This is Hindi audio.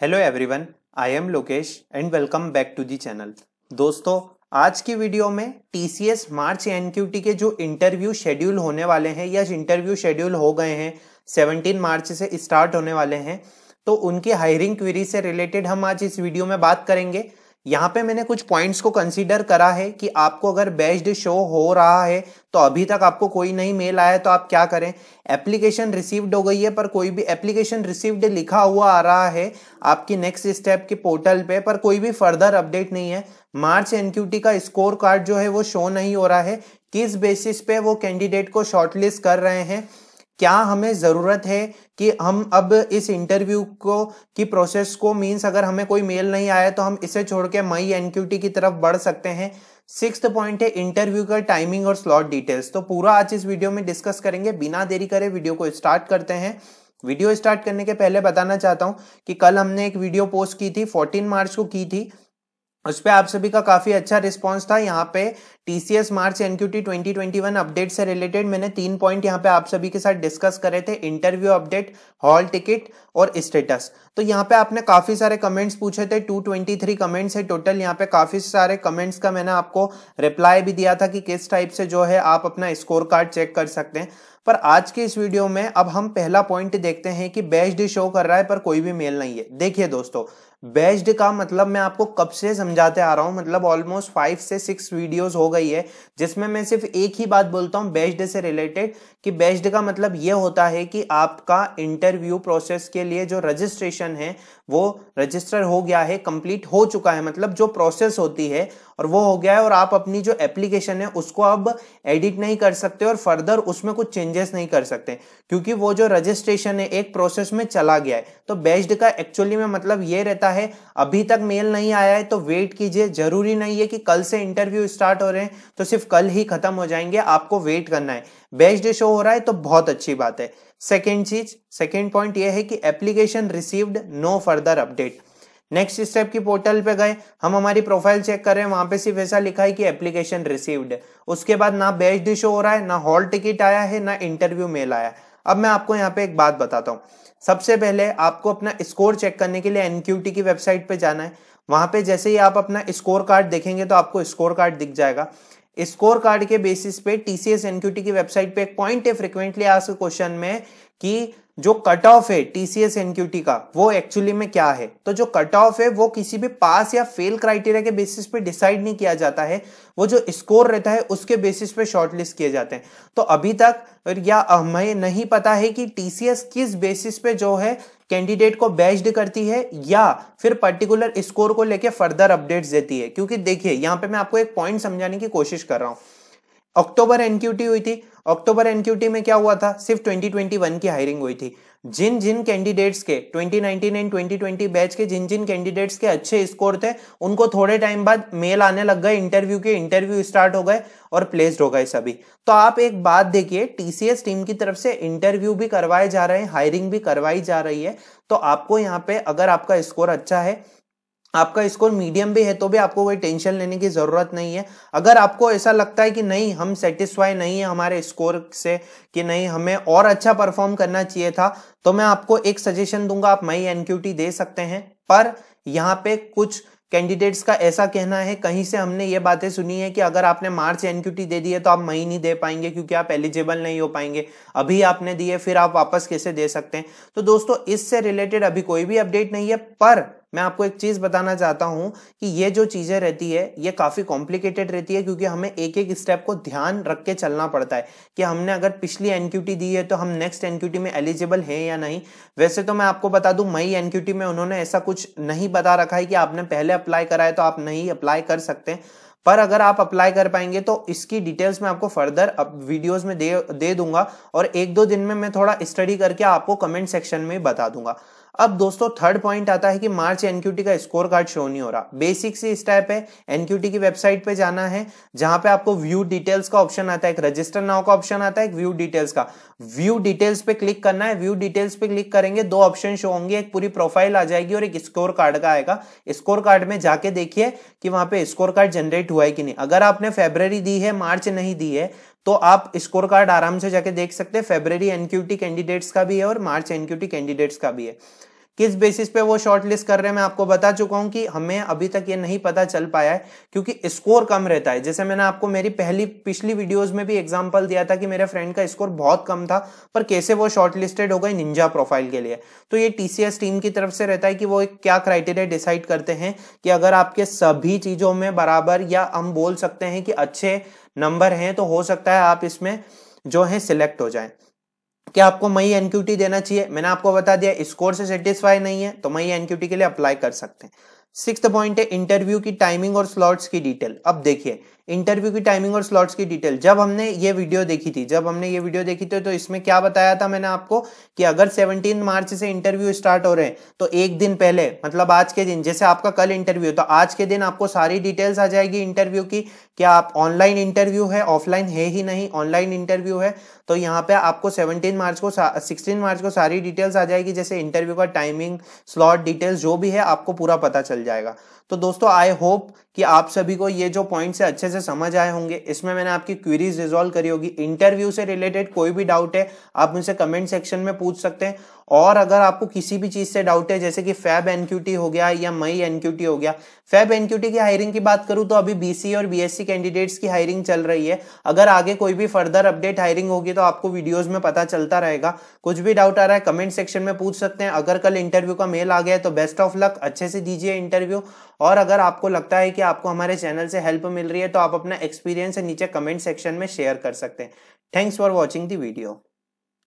hello everyone I am Lokesh and welcome back to the channel दोस्तों आज की वीडियो में T C S March N Q T के जो इंटरव्यू शेड्यूल होने वाले हैं या इंटरव्यू शेड्यूल हो गए हैं 17 मार्च से स्टार्ट होने वाले हैं तो उनकी हायरिंग क्वेरी से रिलेटेड हम आज इस वीडियो में बात करेंगे यहाँ पे मैंने कुछ पॉइंट्स को कंसीडर करा है कि आपको अगर बेस्ड शो हो रहा है तो अभी तक आपको कोई नहीं मेल आया तो आप क्या करें एप्लीकेशन रिसीव्ड हो गई है पर कोई भी एप्लीकेशन रिसीव्ड लिखा हुआ आ रहा है आपकी नेक्स्ट स्टेप के पोर्टल पे पर कोई भी फर्दर अपडेट नहीं है मार्च एनक्यूटी का स्कोर कार्ड जो है वो शो नहीं हो रहा है किस बेसिस पे वो कैंडिडेट को शॉर्टलिस्ट कर रहे हैं क्या हमें ज़रूरत है कि हम अब इस इंटरव्यू को की प्रोसेस को मीन्स अगर हमें कोई मेल नहीं आया तो हम इसे छोड़ के मई एन की तरफ बढ़ सकते हैं सिक्स पॉइंट है इंटरव्यू का टाइमिंग और स्लॉट डिटेल्स तो पूरा आज इस वीडियो में डिस्कस करेंगे बिना देरी करे वीडियो को स्टार्ट करते हैं वीडियो स्टार्ट करने के पहले बताना चाहता हूं कि कल हमने एक वीडियो पोस्ट की थी 14 मार्च को की थी उस पर आप सभी का काफ़ी अच्छा रिस्पांस था यहाँ पे T C S March N Q T twenty twenty one update से रिलेटेड मैंने तीन पॉइंट यहाँ पे आप सभी के साथ डिस्कस करे थे इंटरव्यू अपडेट हॉल टिकट और स्टेटस तो यहाँ पे आपने काफ़ी सारे कमेंट्स पूछे थे 223 कमेंट्स है टोटल यहाँ पे काफ़ी सारे कमेंट्स का मैंने आपको रिप्लाई भी दिया था कि किस टाइप से जो है आप अपना स्कोर कार्ड चेक कर सकते हैं पर आज के इस वीडियो में अब हम पहला पॉइंट देखते हैं कि बेस्ड शो कर रहा है पर कोई भी मेल नहीं है देखिए दोस्तों बेस्ड का मतलब मैं आपको कब से समझाते आ रहा हूं मतलब ऑलमोस्ट फाइव से सिक्स वीडियोस हो गई है जिसमें मैं सिर्फ एक ही बात बोलता हूं बेस्ड से रिलेटेड कि बेस्ड का मतलब यह होता है कि आपका इंटरव्यू प्रोसेस के लिए जो रजिस्ट्रेशन है वो रजिस्टर हो गया है कंप्लीट हो चुका है मतलब जो प्रोसेस होती है और वो हो गया है और आप अपनी जो एप्लीकेशन है उसको अब एडिट नहीं कर सकते और फर्दर उसमें कुछ चेंजेस नहीं कर सकते क्योंकि वो जो रजिस्ट्रेशन है एक प्रोसेस में चला गया है तो बेस्ड का एक्चुअली में मतलब ये रहता है अभी तक मेल नहीं आया है तो वेट कीजिए जरूरी नहीं है कि कल से इंटरव्यू स्टार्ट हो रहे हैं तो सिर्फ कल ही खत्म हो जाएंगे आपको वेट करना है बेस्ड शो हो रहा है तो बहुत अच्छी बात है सेकेंड चीज सेकेंड पॉइंट यह है कि application received no further update next step की पोर्टल पे गए हम हमारी प्रोफाइल चेक कर रहे हैं वहां पे सिर्फ ऐसा लिखा है कि एप्लीकेशन रिसीव्ड उसके बाद ना बेच शो हो रहा है ना हॉल टिकट आया है ना इंटरव्यू मेल आया है अब मैं आपको यहाँ पे एक बात बताता हूँ सबसे पहले आपको अपना स्कोर चेक करने के लिए एनक्यूटी की वेबसाइट पे जाना है वहां पे जैसे ही आप अपना स्कोर कार्ड देखेंगे तो आपको स्कोर कार्ड दिख जाएगा स्कोर कार्ड के बेसिस पे टीसीएस एनक्यूटी की वेबसाइट पे एक पॉइंट है फ्रिक्वेंटली आज क्वेश्चन में कि जो कट ऑफ है टीसीएस एनक्यूटी का वो एक्चुअली में क्या है तो जो कट ऑफ है वो किसी भी पास या फेल क्राइटेरिया के बेसिस पे डिसाइड नहीं किया जाता है वो जो स्कोर रहता है उसके बेसिस पे शॉर्टलिस्ट किए जाते हैं तो अभी तक या हमें नहीं पता है कि टीसीएस किस बेसिस पे जो है कैंडिडेट को बेस्ड करती है या फिर पर्टिकुलर स्कोर को लेकर फर्दर अपडेट देती है क्योंकि देखिए यहाँ पे मैं आपको एक पॉइंट समझाने की कोशिश कर रहा हूँ अक्टूबर एनक्यूटी हुई थी अक्टूबर एनक्यूटी में क्या हुआ था सिर्फ 2021 की हायरिंग हुई थी जिन जिन कैंडिडेट्स के 2019 एंड 2020 बैच के जिन जिन कैंडिडेट्स के अच्छे स्कोर थे उनको थोड़े टाइम बाद मेल आने लग गए इंटरव्यू के इंटरव्यू स्टार्ट हो गए और प्लेस्ड हो गए सभी तो आप एक बात देखिए टीसीएस टीम की तरफ से इंटरव्यू भी करवाए जा रहे हैं हायरिंग भी करवाई जा रही है तो आपको यहाँ पे अगर आपका स्कोर अच्छा है आपका स्कोर मीडियम भी है तो भी आपको कोई टेंशन लेने की ज़रूरत नहीं है अगर आपको ऐसा लगता है कि नहीं हम सेटिस्फाई नहीं है हमारे स्कोर से कि नहीं हमें और अच्छा परफॉर्म करना चाहिए था तो मैं आपको एक सजेशन दूंगा आप मई एन दे सकते हैं पर यहाँ पे कुछ कैंडिडेट्स का ऐसा कहना है कहीं से हमने ये बातें सुनी है कि अगर आपने मार्च एनक्यूटी दे दी है तो आप मई नहीं दे पाएंगे क्योंकि आप एलिजिबल नहीं हो पाएंगे अभी आपने दिए फिर आप वापस कैसे दे सकते हैं तो दोस्तों इससे रिलेटेड अभी कोई भी अपडेट नहीं है पर मैं आपको एक चीज़ बताना चाहता हूँ कि ये जो चीज़ें रहती है ये काफ़ी कॉम्प्लिकेटेड रहती है क्योंकि हमें एक एक स्टेप को ध्यान रख के चलना पड़ता है कि हमने अगर पिछली एन दी है तो हम नेक्स्ट एनक्यूटी में एलिजिबल है या नहीं वैसे तो मैं आपको बता दू मई एनक्यूटी में उन्होंने ऐसा कुछ नहीं बता रखा है कि आपने पहले अप्लाई करा है तो आप नहीं अप्लाई कर सकते पर अगर आप अप्लाई कर पाएंगे तो इसकी डिटेल्स मैं आपको फर्दर अब वीडियोस में दे दे दूंगा और एक दो दिन में मैं थोड़ा स्टडी करके आपको कमेंट सेक्शन में बता दूंगा अब दोस्तों थर्ड पॉइंट आता है कि मार्च एनक्यूटी का स्कोर कार्ड शो नहीं हो रहा बेसिक से इस टाइप है एनक्यूटी की वेबसाइट पे जाना है जहां पे आपको व्यू डिटेल्स का ऑप्शन आता है एक रजिस्टर नाउ का ऑप्शन आता है एक व्यू डिटेल्स का व्यू डिटेल्स पे क्लिक करना है व्यू डिटेल्स पे क्लिक करेंगे दो ऑप्शन शो होंगे एक पूरी प्रोफाइल आ जाएगी और एक स्कोर कार्ड का आएगा स्कोर कार्ड में जाके देखिए कि वहां पे स्कोर कार्ड जनरेट हुआ है कि नहीं अगर आपने फेब्रवरी दी है मार्च नहीं दी है तो आप स्कोर कार्ड आराम से जाके देख सकते हैं फेब्रवरी एनक्यूटी कैंडिडेट्स का भी है और मार्च एनक्यूटी कैंडिडेट्स का भी है किस बेसिस पे वो शॉर्ट लिस्ट कर रहे हैं मैं आपको बता चुका हूं कि हमें अभी तक ये नहीं पता चल पाया है क्योंकि स्कोर कम रहता है जैसे मैंने आपको मेरी पहली पिछली वीडियोस में भी एग्जांपल दिया था कि मेरे फ्रेंड का स्कोर बहुत कम था पर कैसे वो शॉर्ट लिस्टेड हो गए निंजा प्रोफाइल के लिए तो ये टीसीएस टीम की तरफ से रहता है कि वो क्या क्राइटेरिया डिसाइड करते हैं कि अगर आपके सभी चीजों में बराबर या हम बोल सकते हैं कि अच्छे नंबर हैं तो हो सकता है आप इसमें जो है सिलेक्ट हो जाए क्या आपको मई एनक्यूटी देना चाहिए मैंने आपको बता दिया स्कोर से सेटिस्फाई नहीं है तो मई एनक्यूटी के लिए अप्लाई कर सकते हैं सिक्स पॉइंट है इंटरव्यू की टाइमिंग और स्लॉट्स की डिटेल अब देखिए इंटरव्यू की टाइमिंग और स्लॉट्स की डिटेल जब हमने ये वीडियो देखी थी जब हमने ये वीडियो देखी थी तो इसमें क्या बताया था मैंने आपको कि अगर सेवनटीन मार्च से इंटरव्यू स्टार्ट हो रहे हैं तो एक दिन पहले मतलब आज के दिन जैसे आपका कल इंटरव्यू तो आज के दिन आपको सारी डिटेल्स आ जाएगी इंटरव्यू की क्या आप ऑनलाइन इंटरव्यू है ऑफलाइन है ही नहीं ऑनलाइन इंटरव्यू है तो यहाँ पे आपको सेवनटीन मार्च को सिक्सटीन मार्च को सारी डिटेल्स आ जाएगी जैसे इंटरव्यू का टाइमिंग स्लॉट डिटेल्स जो भी है आपको पूरा पता चल जाएगा तो दोस्तों आई होप कि आप सभी को ये जो पॉइंट्स है अच्छे से से समझ आए होंगे इसमें मैंने आपकी क्वेरीज रिजोल्व करी होगी इंटरव्यू से रिलेटेड कोई भी डाउट है आप मुझसे कमेंट सेक्शन में पूछ सकते हैं और अगर आपको किसी भी चीज से डाउट है जैसे कि फैब एनक्यूटी हो गया या मई एनक्यूटी हो गया फैब एनक्यूटी की हायरिंग की बात करूं तो अभी बीसी और बीएससी कैंडिडेट्स की हायरिंग चल रही है अगर आगे कोई भी फर्दर अपडेट हायरिंग होगी तो आपको वीडियोज में पता चलता रहेगा कुछ भी डाउट आ रहा है कमेंट सेक्शन में पूछ सकते हैं अगर कल इंटरव्यू का मेल आ गया तो बेस्ट ऑफ लक अच्छे से दीजिए इंटरव्यू और अगर आपको लगता है कि आपको हमारे चैनल से हेल्प मिल रही है तो आप अपना एक्सपीरियंस नीचे कमेंट सेक्शन में शेयर कर सकते हैं thanks for watching the video